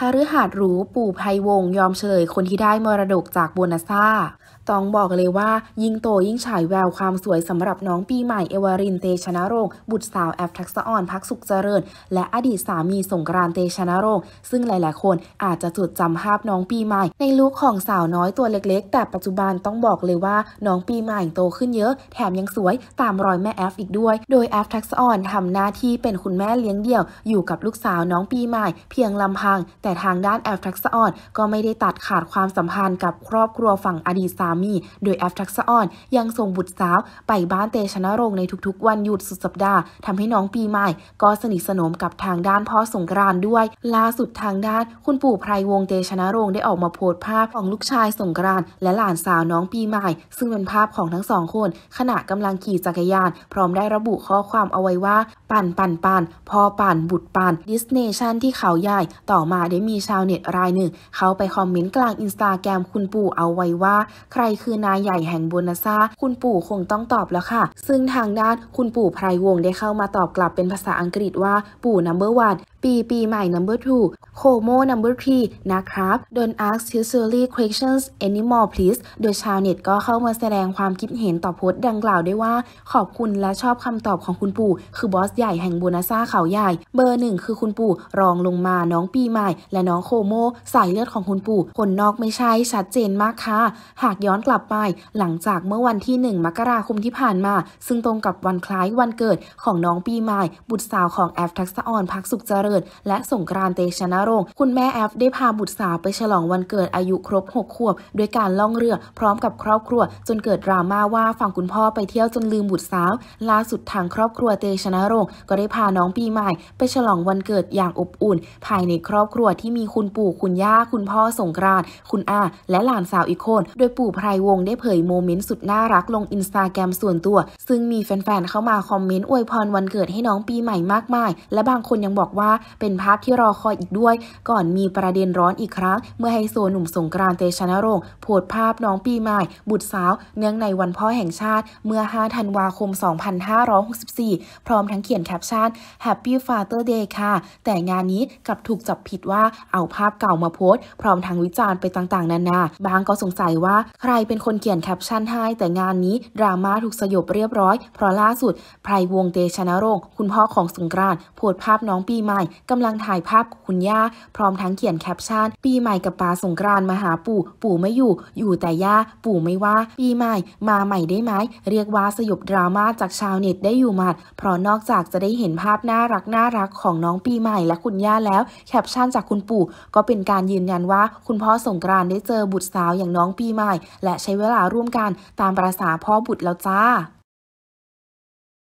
คารืหาดรูปู่ไพวงยอมเฉลยคนที่ได้มรดกจากบนาซ่าต้องบอกเลยว่ายิ่งโตยิ่งฉายแววความสวยสำหรับน้องปีใหม่เอวารินเตชนะรงบุตรสาวแอฟทักษออนพักสุขเจริญ และอดีตสามีสงกรานเตชนะรงซึ่งหลาย ๆ คนอาจจะจดจำภาพน้องปีใหม่ ในลูกของสาวน้อยตัวเล็กๆ แต่ปัจจุบันต้องบอกเลยว่าน้องปีใหม่ โตขึ้นเยอะแถมยังสวยตามรอยแม่แอฟอีกด้วยโดยแอฟทักษออนทำหน้าที่เป็นคุณแม่เลี้ยงเดี่ยวอยู่กับลูกสาวน้องปีใหม่เพียงลำพังแต่ทางด้านแอฟทักษออนก็ไม่ได้ตัดขาดความสัมพันธ์กับครอบครัวฝั่งอดีตสามมีโดยแอฟทักษอ่อน ยังส่งบุตรสาวไปบ้านเตชนรงในทุกๆ วันหยุดสุดสัปดาห์ทำให้น้องปีใหม่ ก็สนิทสนมกับทางด้านพ่อสงกรานด้วยล่าสุดทางด้าน คุณปู่ไพรวงเตชนรงได้ออกมาโพสต์ภาพของลูกชายสงกรานและหลานสาวน้องปีใหม่ ซึ่งเป็นภาพของทั้งสองคน ขณะกำลังขี่จักรยาน พร้อมได้ระบุข้อความเอาไว้ว่าปั่นปั่นปั่นพ่อปั่นบุตรปั่นดิสเนชันที่เขาใหญ่ต่อมาได้มีชาวเน็ตรายหนึ่งเขาไปคอมเมนต์กลางอินสตาแกรมคุณปู่เอาไว้ว่าใครคือนายใหญ่แห่งบูนาซา คุณปู่คงต้องตอบแล้วค่ะ ซึ่งทางด้านคุณปู่ไพรวงได้เข้ามาตอบกลับเป็นภาษาอังกฤษว่า ปู่นัมเบอร์วันปีปีใหม่ number two โคโม number three นะครับ don't ask silly questions anymore please โดยชาวเน็ตก็เข้ามาแสดงความคิดเห็นต่อโพสต์ดังกล่าวได้ว่าขอบคุณและชอบคำตอบของคุณปู่ คือบอสใหญ่แห่งบูนาซาเขาใหญ่ เบอร์หนึ่งคือคุณปู่รองลงมาน้องปีใหม่และน้องโคโมสายเลือดของคุณปู่ คนนอกไม่ใช่ชัดเจนมากค่ะ หากย้อนอนกลับไปหลังจากเมื่อวันที่ 1มกราคมที่ผ่านมา ซึ่งตรงกับวันคล้ายวันเกิดของน้องปีใหม่บุตรสาวของแอฟทักษออนพักสุขเจริญ และสงกรานเตชนะรงค์คุณแม่แอฟได้พาบุตรสาวไปฉลองวันเกิดอายุครบ6ขวบ ด้วยการล่องเรือพร้อมกับครอบครัว จนเกิดดราม่าว่าฝั่งคุณพ่อไปเที่ยวจนลืมบุตรสาวล่าสุดทางครอบครัวเตชนะรงค์ก็ได้พาน้องปีใหม่ไปฉลองวันเกิดอย่างอบอุ่น ภายในครอบครัวที่มีคุณปู่คุณย่าคุณพ่อสงกรานคุณอาและหลานสาวอีกคนโดยปู่พระรวงได้เผยโมเมนต์สุดน่ารักลงอินสตาแกรมส่วนตัว ซึ่งมีแฟนๆเข้ามาคอมเมนต์ อวยพรวันเกิดให้น้องปีใหม่มากมายและบางคนยังบอกว่าเป็นภาพที่รอคอยอีกด้วย ก่อนมีประเด็นร้อนอีกครั้ง เมื่อไฮโซหนุ่มสงกรานเตชนรงค์โพสภาพน้องปีใหม่ บุตรสาว เนื่องในวันพ่อแห่งชาติเมื่อ5ธันวาคม2564พร้อมทั้งเขียนแคปชั่น Happy Father Day ค่ะ แต่งานนี้กลับถูกจับผิดว่าเอาภาพเก่ามาโพสพร้อมทั้งวิจารณ์ไปต่างๆนานา บางก็สงสัยว่ารเป็นคนเขียนแคปชั่นให้แต่งานนี้ ดราม่าถูกสยบเรียบร้อย เพราะล่าสุดไพรวงเตชนะรงคุณพ่อของสงกรานต์โพสภาพน้องปีใหม่กำลังถ่ายภาพคุณย่า พร้อมทั้งเขียนแคปชั่น ปีใหม่กับปาสงกรานต์มาหาปู่ ปู่ไม่อยู่ อยู่แต่ย่าปู่ไม่ว่า ปีใหม่ มาใหม่ได้ไหมเรียกว่าสยบดราม่าจากชาวเน็ตได้อยู่หมัด เพราะนอกจากจะได้เห็นภาพน่ารักน่ารักของน้องปีใหม่ และคุณย่าแล้ว แคปชั่นจากคุณปู่ ก็เป็นการยืนยันว่า คุณพ่อสงกรานต์ได้เจอบุตรสาวอย่างน้องปีใหม่และใช้เวลาร่วมกันตามประสาพ่อบุตรแล้วจ้า